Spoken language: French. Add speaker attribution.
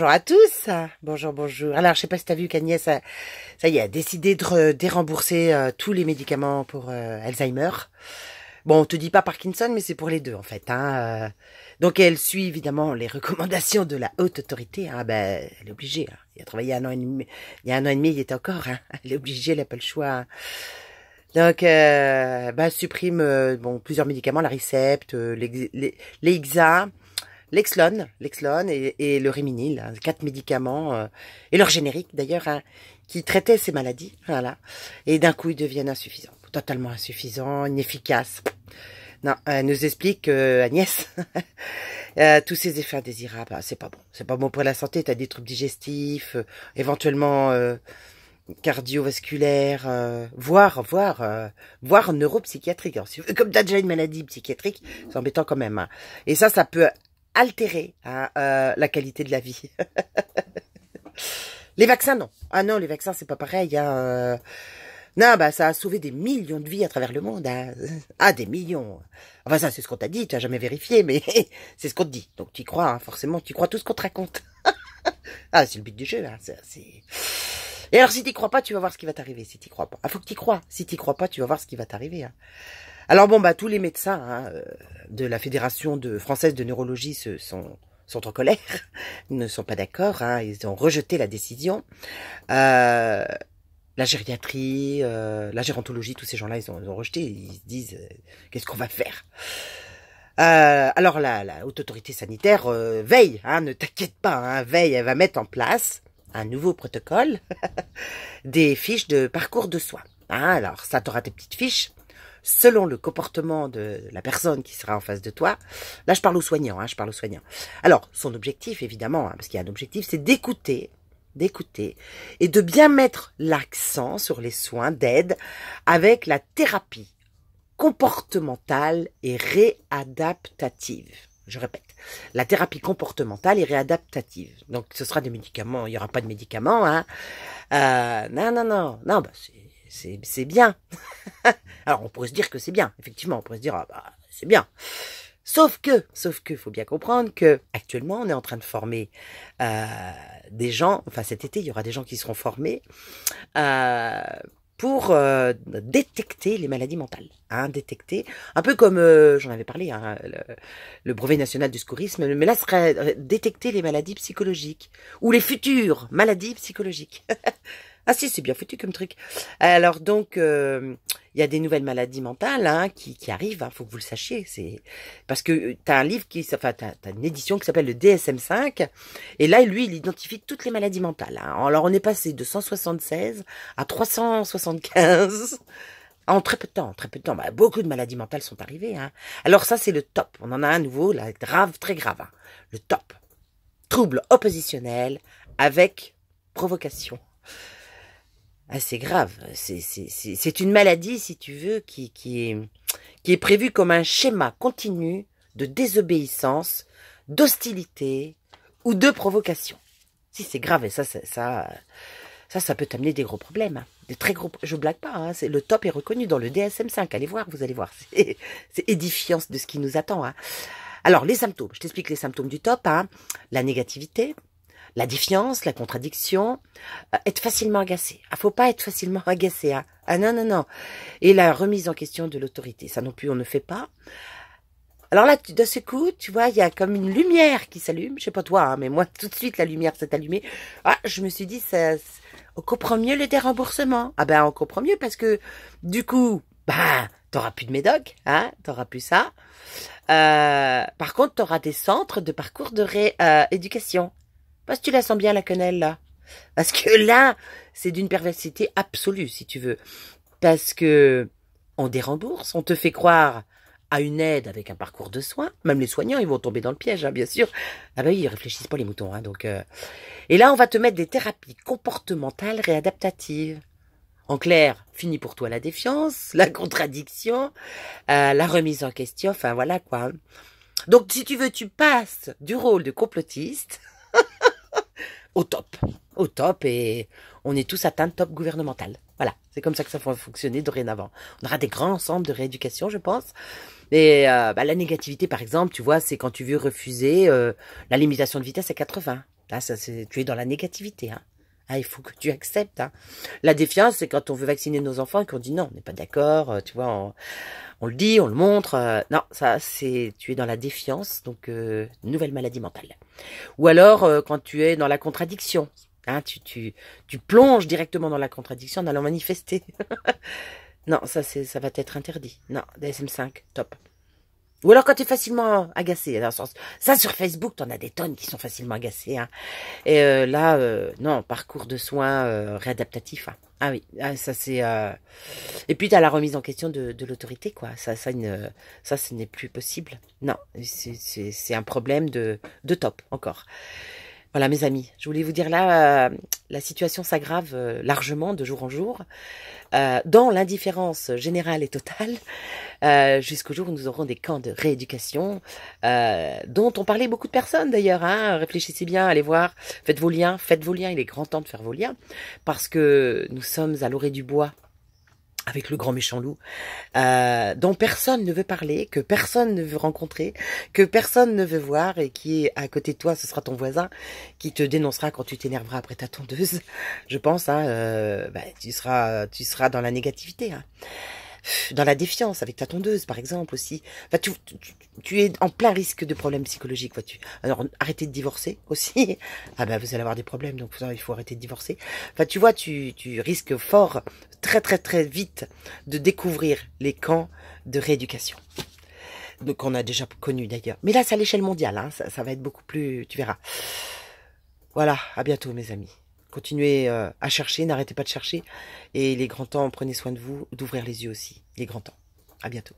Speaker 1: Bonjour à tous. Bonjour, bonjour. Alors, je sais pas si t'as vu qu'Agnès, ça, y a décidé de dérembourser euh, tous les médicaments pour euh, Alzheimer. Bon, on te dit pas Parkinson, mais c'est pour les deux en fait. Hein. Euh. Donc, elle suit évidemment les recommandations de la haute autorité. Hein. Ah ben, elle est obligée. Hein. Il a travaillé un an et demi. Il y a un an et demi, il était encore. Hein. Elle est obligée, elle n'a pas le choix. Hein. Donc, euh, bah, supprime bon plusieurs médicaments, la Ricept, les l'Exa. Lexlon, Lexlon et, le Riminil, hein, quatre médicaments euh, et leur générique d'ailleurs hein, qui traitaient ces maladies, voilà. Et d'un coup, ils deviennent insuffisants, totalement insuffisants, inefficaces. Non, elle euh, nous explique euh, Agnès, tous ces effets indésirables, ah, c'est pas bon, c'est pas bon pour la santé. T'as des troubles digestifs, éventuellement cardiovasculaires, voire, voire, voire neuropsychiatrique. comme t'as déjà une maladie psychiatrique, c'est embêtant quand même. Hein. Et ça, ça peut altérer hein, euh, la qualité de la vie. les vaccins, non. Ah non, les vaccins, c'est pas pareil. Hein. Euh. Non, bah ça a sauvé des millions de vies à travers le monde. Hein. Ah, des millions. Enfin ça, c'est ce qu'on t'a dit. Tu as jamais vérifié, mais c'est ce qu'on te dit. Donc tu crois, hein, forcément, tu crois tout ce qu'on te raconte. ah, c'est le but du jeu. Hein. C'est, Et alors, si tu crois pas, tu vas voir ce qui va t'arriver. Si tu crois pas, ah, faut que tu crois. Si tu crois pas, tu vas voir ce qui va t'arriver. Hein. Alors bon, bah tous les médecins hein, euh, de la Fédération de, française de neurologie se sont sont en colère, ne sont pas d'accord, hein, ils ont rejeté la décision. Euh, la gériatrie, euh, la gérontologie, tous ces gens-là, ils ont, ont, rejeté. Ils se disent qu'est-ce qu'on va faire Alors la, haute autorité sanitaire veille, hein, ne t'inquiète pas, hein, veille, elle va mettre en place un nouveau protocole des fiches de parcours de soins. Hein. alors ça, t'auras tes petites fiches selon le comportement de la personne qui sera en face de toi. Là, je parle aux soignants, hein, je parle aux soignants. Alors, son objectif, évidemment, hein, parce qu'il y a un objectif, c'est d'écouter, d'écouter et de bien mettre l'accent sur les soins d'aide avec la thérapie comportementale et réadaptative. Je répète, la thérapie comportementale et réadaptative. Donc ce sera des médicaments, il n'y aura pas de médicaments. Hein. Euh, non, non, non, non, bah, c'est c'est bien. Alors on pourrait se dire que c'est bien, effectivement, on pourrait se dire ah bah c'est bien. Sauf que, sauf que, faut bien comprendre que actuellement on est en train de former euh, des gens. Enfin cet été il y aura des gens qui seront formés. Euh, pour euh, détecter les maladies mentales. Hein, détecter, un peu comme, j'en avais parlé, hein, le, le, brevet national du scourisme, mais là, ce serait détecter les maladies psychologiques, ou les futures maladies psychologiques. Ah si, c'est bien foutu comme truc. Alors donc, euh, il y a des nouvelles maladies mentales hein, qui, qui arrivent, Il hein, faut que vous le sachiez. C'est Parce que euh, tu as un livre, qui, enfin, tu as, une édition qui s'appelle le DSM-5, et là, lui, il identifie toutes les maladies mentales. Hein. Alors on est passé de 176 à 375. En très peu de temps, très peu de temps. Bah, beaucoup de maladies mentales sont arrivées. Alors ça, c'est le top. On en a un nouveau, là, grave, très grave. Le top. Trouble oppositionnel avec provocation. Ah, c'est grave. C'est une maladie, si tu veux, qui, qui, est, prévue comme un schéma continu de désobéissance, d'hostilité ou de provocation. Si c'est grave, et ça, ça, ça, ça, peut t'amener des gros problèmes. Hein. Des très gros, je blague pas, hein, le top est reconnu dans le DSM-5. Allez voir, vous allez voir. C'est édifiant de ce qui nous attend. Hein. Alors, les symptômes. Je t'explique les symptômes du top. Hein. La négativité, la défiance, la contradiction, euh, être facilement agacé. Ah, faut pas être facilement agacé. Hein. Ah non, non, non. Et la remise en question de l'autorité. Ça non plus, on ne fait pas. Alors là, de ce coup, tu vois, il y a comme une lumière qui s'allume. Je sais pas toi, hein, mais moi, tout de suite, la lumière s'est allumée. Ah, je me suis dit, ça, on comprend mieux le déremboursement. Ah ben, on comprend mieux parce que, du coup, ben, t'auras plus de médoc, hein, t'auras plus ça. Euh, par contre, t'auras des centres de parcours de rééducation. Euh, parce que tu la sens bien, la quenelle, là. Parce que là, c'est d'une perversité absolue, si tu veux. Parce que on dérembourse, on te fait croire à une aide avec un parcours de soins. Même les soignants, ils vont tomber dans le piège, hein, bien sûr. Ah ben oui, ils réfléchissent pas les moutons. Hein, donc, euh. Et là, on va te mettre des thérapies comportementales réadaptatives. En clair, fini pour toi la défiance, la contradiction, euh, la remise en question, enfin voilà quoi. Hein. Donc si tu veux, tu passes du rôle de complotiste au top, au top, et on est tous atteints de top gouvernemental. Voilà, c'est comme ça que ça va fonctionner dorénavant. On aura des grands ensembles de rééducation, je pense. Et euh, bah, la négativité, par exemple, tu vois, c'est quand tu veux refuser euh, la limitation de vitesse à 80. Là, ça, tu es dans la négativité. Hein. Ah, il faut que tu acceptes. Hein. La défiance, c'est quand on veut vacciner nos enfants et qu'on dit non, on n'est pas d'accord, euh, tu vois, on, le dit, on le montre. Euh. non, ça, c'est tu es dans la défiance, donc euh, nouvelle maladie mentale. Ou alors quand tu es dans la contradiction, hein, tu, tu, tu plonges directement dans la contradiction en allant manifester. non, ça, c'est ça va être interdit. Non, DSM5, top. Ou alors quand tu es facilement agacé, dans le sens, ça sur Facebook, t'en as des tonnes qui sont facilement agacées. Hein. Et euh, là, euh, non, parcours de soins euh, réadaptatif. Hein. Ah oui, ah, ça c'est. Euh, et puis t'as la remise en question de, de l'autorité, quoi. Ça, ça, ça, ce n'est plus possible. Non, c'est un problème de, de top encore. Voilà mes amis, je voulais vous dire là, euh, la situation s'aggrave euh, largement de jour en jour, euh, dans l'indifférence générale et totale, jusqu'au jour où nous aurons des camps de rééducation, dont on parlait beaucoup de personnes d'ailleurs. Hein. Réfléchissez bien, allez voir, faites vos liens, faites vos liens, il est grand temps de faire vos liens, parce que nous sommes à l'orée du bois, avec le grand méchant loup, euh, dont personne ne veut parler, que personne ne veut rencontrer, que personne ne veut voir et qui est à côté de toi, ce sera ton voisin qui te dénoncera quand tu t'énerveras après ta tondeuse. Je pense, hein, euh, bah, tu seras, tu seras dans la négativité. Hein dans la défiance avec ta tondeuse par exemple aussi. Enfin, tu, tu, es en plein risque de problèmes psychologiques. vois tu Alors arrêtez de divorcer aussi. Ah ben vous allez avoir des problèmes donc il faut arrêter de divorcer. Enfin tu vois tu, risques fort très très très vite de découvrir les camps de rééducation qu'on a déjà connu d'ailleurs. Mais là, c'est à l'échelle mondiale, hein. ça va être beaucoup plus, tu verras. Voilà, à bientôt mes amis. Continuez euh, à chercher, n'arrêtez pas de chercher. Et les grands temps, prenez soin de vous, d'ouvrir les yeux aussi. les grands temps. À bientôt.